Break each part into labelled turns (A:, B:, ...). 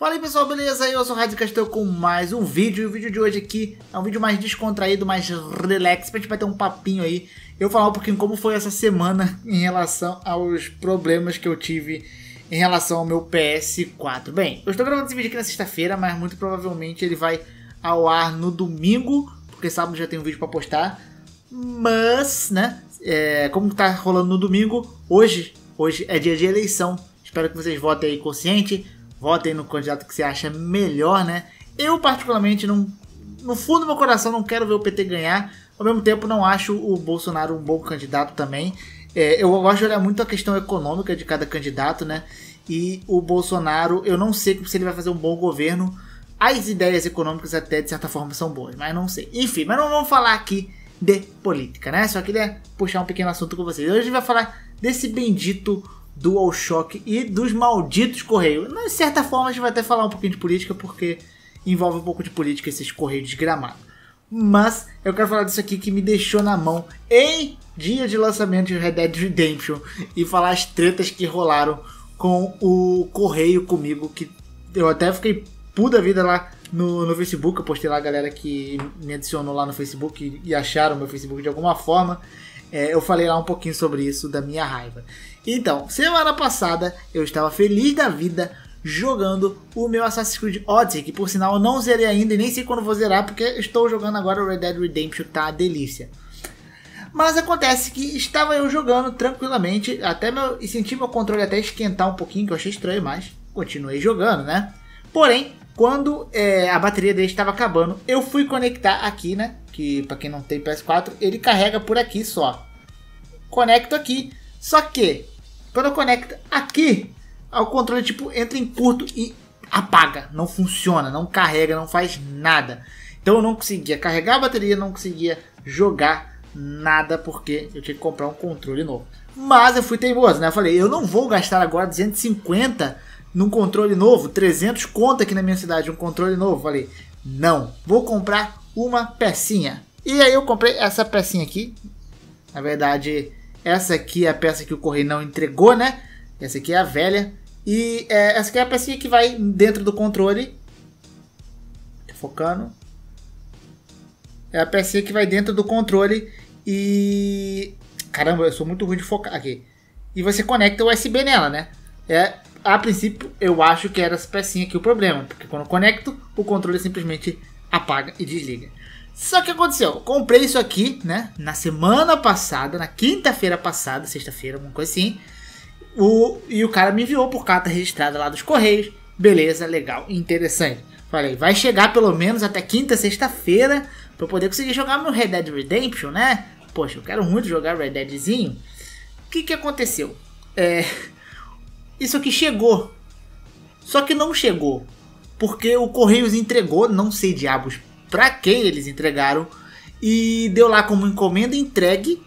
A: Fala aí pessoal, beleza? Eu sou o Rádio Castel com mais um vídeo. E o vídeo de hoje aqui é um vídeo mais descontraído, mais relax, pra gente bater um papinho aí. Eu falar um pouquinho como foi essa semana em relação aos problemas que eu tive em relação ao meu PS4. Bem, eu estou gravando esse vídeo aqui na sexta-feira, mas muito provavelmente ele vai ao ar no domingo, porque sábado já tem um vídeo para postar. Mas, né, é, como tá rolando no domingo, hoje, hoje é dia de eleição. Espero que vocês votem aí consciente votem no candidato que você acha melhor, né? Eu, particularmente, não, no fundo do meu coração, não quero ver o PT ganhar. Ao mesmo tempo, não acho o Bolsonaro um bom candidato também. É, eu gosto de olhar muito a questão econômica de cada candidato, né? E o Bolsonaro, eu não sei se ele vai fazer um bom governo. As ideias econômicas, até de certa forma, são boas, mas não sei. Enfim, mas não vamos falar aqui de política, né? Só queria puxar um pequeno assunto com vocês. Hoje a gente vai falar desse bendito DualShock e dos malditos Correios. De certa forma, a gente vai até falar um pouquinho de política, porque envolve um pouco de política esses Correios desgramados. Mas eu quero falar disso aqui que me deixou na mão em dia de lançamento de Red Dead Redemption e falar as tretas que rolaram com o correio comigo, que eu até fiquei puta vida lá no, no Facebook. Eu postei lá a galera que me adicionou lá no Facebook e acharam meu Facebook de alguma forma. É, eu falei lá um pouquinho sobre isso, da minha raiva. Então, semana passada eu estava feliz da vida jogando o meu Assassin's Creed Odyssey, que por sinal eu não zerei ainda e nem sei quando vou zerar, porque estou jogando agora o Red Dead Redemption, tá uma delícia. Mas acontece que estava eu jogando tranquilamente, até meu, e senti meu controle até esquentar um pouquinho, que eu achei estranho, mas continuei jogando, né? Porém, quando é, a bateria dele estava acabando, eu fui conectar aqui, né? Que para quem não tem PS4, ele carrega por aqui só. Conecto aqui. Só que, quando eu conecto aqui, o controle tipo entra em curto e apaga. Não funciona, não carrega, não faz nada. Então eu não conseguia carregar a bateria, não conseguia jogar nada porque eu tinha que comprar um controle novo. Mas eu fui teimoso, né? Eu falei, eu não vou gastar agora 250 num controle novo, 300 conta aqui na minha cidade, um controle novo. Falei, não, vou comprar uma pecinha. E aí eu comprei essa pecinha aqui. Na verdade, essa aqui é a peça que o correio não entregou, né? Essa aqui é a velha. E é, essa aqui é a pecinha que vai dentro do controle. Tô focando. É a pecinha que vai dentro do controle e... Caramba, eu sou muito ruim de focar aqui. E você conecta o USB nela, né? É, a princípio, eu acho que era essa pecinha aqui o problema, porque quando eu conecto, o controle simplesmente apaga e desliga. Só que aconteceu, eu comprei isso aqui, né, na semana passada, na quinta-feira passada, sexta-feira, alguma coisa assim, o, e o cara me enviou por carta registrada lá dos Correios, beleza, legal, interessante. Falei, vai chegar pelo menos até quinta, sexta-feira, pra eu poder conseguir jogar meu Red Dead Redemption, né? Poxa, eu quero muito jogar Red Deadzinho. O que que aconteceu? É isso aqui chegou. Só que não chegou. Porque o Correios entregou, não sei diabos para quem eles entregaram, e deu lá como encomenda entregue.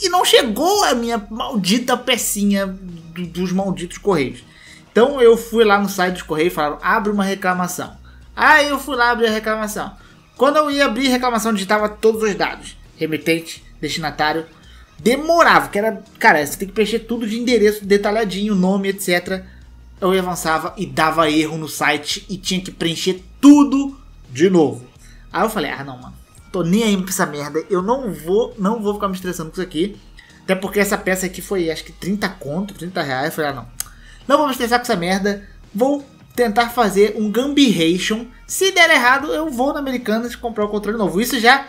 A: E não chegou a minha maldita pecinha do, dos malditos Correios. Então eu fui lá no site dos Correios e falaram: abre uma reclamação. Aí eu fui lá abrir a reclamação. Quando eu ia abrir a reclamação, digitava todos os dados: remetente, destinatário, demorava, que era, cara, você tem que preencher tudo de endereço detalhadinho, nome, etc. Eu avançava e dava erro no site e tinha que preencher tudo de novo. Aí eu falei: "Ah, não, mano. Tô nem aí pra essa merda. Eu não vou, não vou ficar me estressando com isso aqui. Até porque essa peça aqui foi, acho que 30 conto, 30 reais. Eu falei: "Ah, não. Não vou me estressar com essa merda. Vou tentar fazer um gambiration. Se der errado, eu vou na Americanas comprar o controle novo. Isso já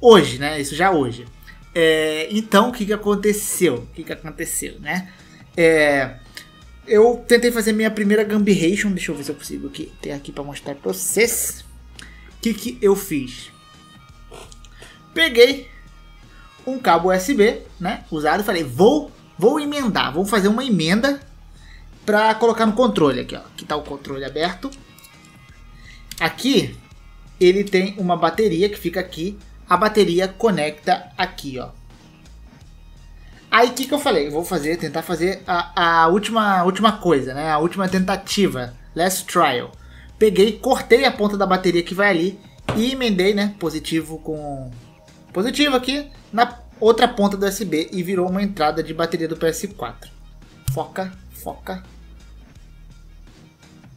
A: hoje, né? Isso já hoje. É, então, o que, que aconteceu? O que, que aconteceu, né? É, eu tentei fazer minha primeira Gambirration. Deixa eu ver se eu consigo aqui, ter aqui para mostrar para vocês. O que, que eu fiz? Peguei um cabo USB, né? Usado, falei, vou, vou emendar, vou fazer uma emenda para colocar no controle aqui, ó. Aqui tá o controle aberto. Aqui ele tem uma bateria que fica aqui a bateria conecta aqui, ó. Aí o que, que eu falei? Eu vou fazer, tentar fazer a, a última, última coisa, né? A última tentativa, last trial. Peguei, cortei a ponta da bateria que vai ali e emendei, né? Positivo com positivo aqui na outra ponta do USB e virou uma entrada de bateria do PS4. Foca, foca.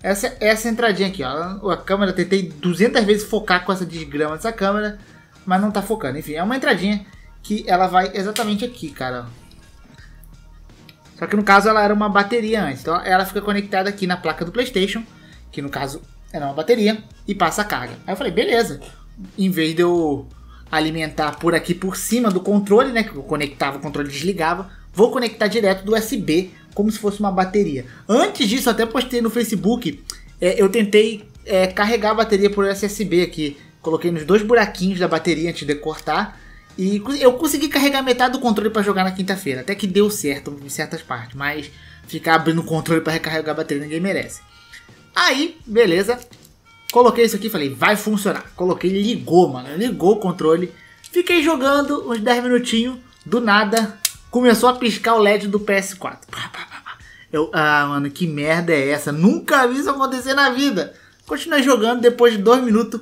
A: Essa, essa entradinha aqui, ó. A câmera, tentei 200 vezes focar com essa desgrama dessa câmera mas não tá focando. Enfim, é uma entradinha que ela vai exatamente aqui, cara. Só que no caso ela era uma bateria antes, então ela fica conectada aqui na placa do PlayStation, que no caso era uma bateria, e passa a carga. Aí eu falei, beleza, em vez de eu alimentar por aqui por cima do controle, né, que eu conectava, o controle desligava, vou conectar direto do USB, como se fosse uma bateria. Antes disso, até postei no Facebook, é, eu tentei é, carregar a bateria por USB aqui, Coloquei nos dois buraquinhos da bateria antes de cortar. E eu consegui carregar metade do controle para jogar na quinta-feira. Até que deu certo em certas partes, mas ficar abrindo o controle para recarregar a bateria ninguém merece. Aí, beleza. Coloquei isso aqui e falei, vai funcionar. Coloquei, ligou, mano. Ligou o controle. Fiquei jogando uns 10 minutinhos. Do nada, começou a piscar o LED do PS4. Eu, ah, mano, que merda é essa? Nunca vi isso acontecer na vida. Continuei jogando, depois de dois minutos,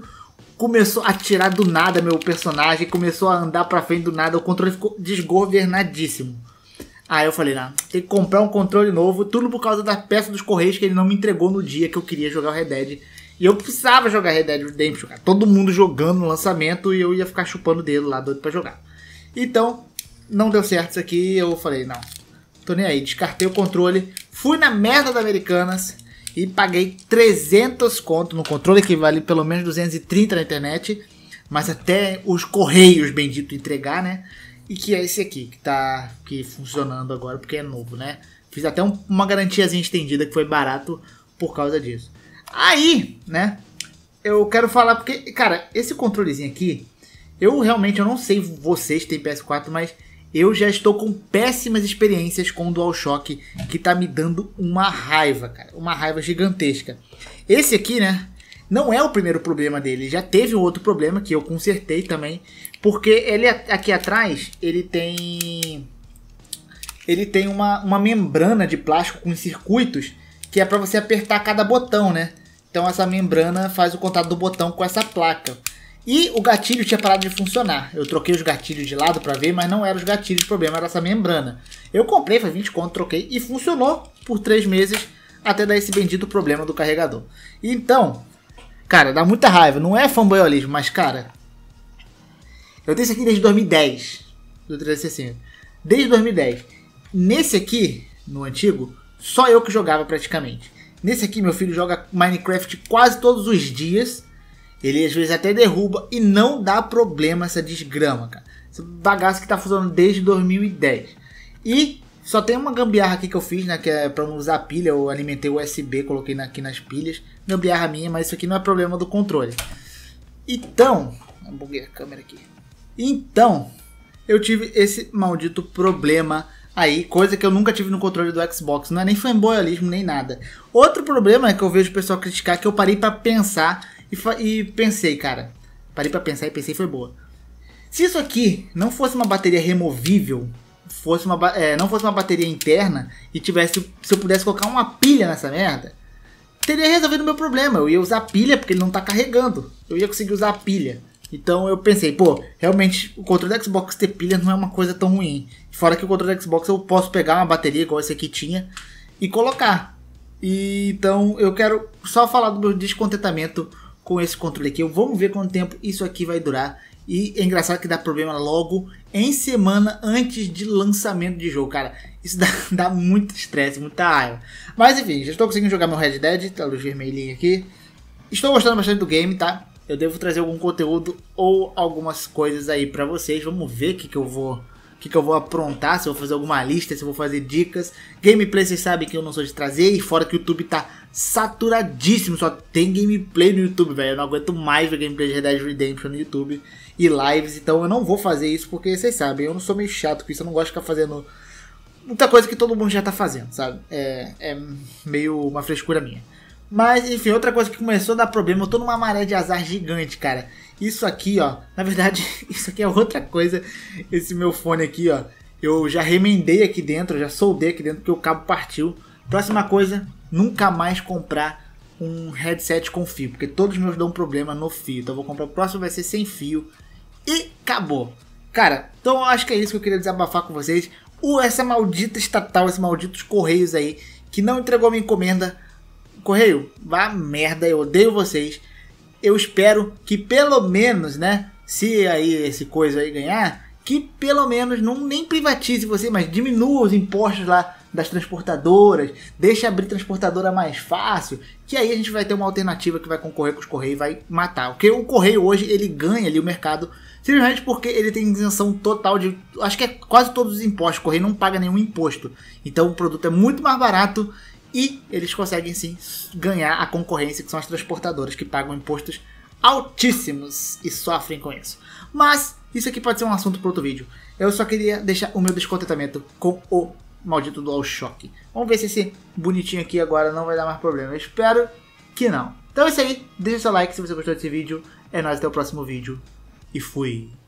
A: começou a atirar do nada meu personagem, começou a andar pra frente do nada, o controle ficou desgovernadíssimo. Aí eu falei, não, tem que comprar um controle novo, tudo por causa da peça dos Correios que ele não me entregou no dia que eu queria jogar o Red Dead. E eu precisava jogar Red Dead Redemption, cara. Todo mundo jogando no lançamento e eu ia ficar chupando o dedo lá doido pra jogar. Então, não deu certo isso aqui, eu falei, não, tô nem aí. Descartei o controle, fui na merda da Americanas, e paguei 300 conto no controle, que vale pelo menos 230 na internet, mas até os correios bendito entregar, né? E que é esse aqui, que tá aqui funcionando agora, porque é novo, né? Fiz até um, uma garantiazinha estendida que foi barato por causa disso. Aí, né? Eu quero falar porque, cara, esse controlezinho aqui, eu realmente eu não sei vocês têm PS4, mas eu já estou com péssimas experiências com o DualShock, que tá me dando uma raiva, cara. Uma raiva gigantesca. Esse aqui, né? Não é o primeiro problema dele. Já teve um outro problema que eu consertei também. Porque ele aqui atrás, ele tem. Ele tem uma, uma membrana de plástico com circuitos que é para você apertar cada botão, né? Então essa membrana faz o contato do botão com essa placa. E o gatilho tinha parado de funcionar. Eu troquei os gatilhos de lado para ver, mas não eram os gatilhos, o problema era essa membrana. Eu comprei, foi 20 conto, troquei e funcionou por 3 meses até dar esse bendito problema do carregador. Então, cara, dá muita raiva. Não é fanboyolismo, mas cara, eu tenho esse aqui desde 2010 do 365. Desde 2010. Nesse aqui, no antigo, só eu que jogava praticamente. Nesse aqui, meu filho joga Minecraft quase todos os dias ele às vezes até derruba e não dá problema essa desgrama, cara. Esse bagaço que tá funcionando desde 2010. E só tem uma gambiarra aqui que eu fiz, né? Que é pra não usar pilha. Eu alimentei o USB, coloquei aqui nas pilhas. Gambiarra minha, mas isso aqui não é problema do controle. Então. Buguei a câmera aqui. Então, eu tive esse maldito problema aí, coisa que eu nunca tive no controle do Xbox. Não é nem fanboyalismo nem nada. Outro problema é que eu vejo o pessoal criticar que eu parei para pensar e, e pensei, cara. Parei para pensar e pensei foi boa. Se isso aqui não fosse uma bateria removível, fosse uma, é, não fosse uma bateria interna e tivesse, se eu pudesse colocar uma pilha nessa merda, teria resolvido o meu problema. Eu ia usar a pilha porque ele não tá carregando. Eu ia conseguir usar a pilha. Então eu pensei, pô, realmente o controle do Xbox ter pilha não é uma coisa tão ruim. Fora que o controle do Xbox eu posso pegar uma bateria igual esse aqui tinha e colocar. E, então eu quero só falar do meu descontentamento com esse controle aqui. Vamos ver quanto tempo isso aqui vai durar. E é engraçado que dá problema logo em semana antes de lançamento de jogo, cara. Isso dá, dá muito estresse, muita raiva. Mas enfim, já estou conseguindo jogar meu Red Dead, tá luz vermelhinha aqui. Estou gostando bastante do game, tá? Eu devo trazer algum conteúdo ou algumas coisas aí pra vocês. Vamos ver o que, que eu vou que, que eu vou aprontar, se eu vou fazer alguma lista, se eu vou fazer dicas. Gameplay vocês sabem que eu não sou de trazer, e fora que o YouTube tá saturadíssimo, só tem gameplay no YouTube, velho. Eu não aguento mais ver gameplay de Red Dead Redemption no YouTube e lives, então eu não vou fazer isso porque vocês sabem, eu não sou meio chato com isso, eu não gosto de ficar fazendo muita coisa que todo mundo já tá fazendo, sabe? É, é meio uma frescura minha. Mas, enfim, outra coisa que começou a dar problema, eu tô numa maré de azar gigante, cara. Isso aqui, ó, na verdade, isso aqui é outra coisa. Esse meu fone aqui, ó, eu já remendei aqui dentro, já soldei aqui dentro porque o cabo partiu. Próxima coisa, nunca mais comprar um headset com fio, porque todos meus dão problema no fio. Então vou comprar o próximo vai ser sem fio e acabou. Cara, então eu acho que é isso que eu queria desabafar com vocês. Uh, essa maldita estatal, esses malditos correios aí que não entregou minha encomenda Correio, vá merda, eu odeio vocês. Eu espero que pelo menos, né? Se aí esse coisa aí ganhar, que pelo menos não nem privatize você, mas diminua os impostos lá das transportadoras, deixa abrir transportadora mais fácil, que aí a gente vai ter uma alternativa que vai concorrer com os Correios e vai matar. Porque o Correio hoje ele ganha ali o mercado simplesmente porque ele tem isenção total de. Acho que é quase todos os impostos. O Correio não paga nenhum imposto. Então o produto é muito mais barato e eles conseguem sim ganhar a concorrência, que são as transportadoras que pagam impostos altíssimos e sofrem com isso. Mas isso aqui pode ser um assunto para outro vídeo. Eu só queria deixar o meu descontentamento com o maldito DualShock. Vamos ver se esse bonitinho aqui agora não vai dar mais problema. Eu espero que não. Então é isso aí. Deixa seu like se você gostou desse vídeo. É nóis, até o próximo vídeo. E fui.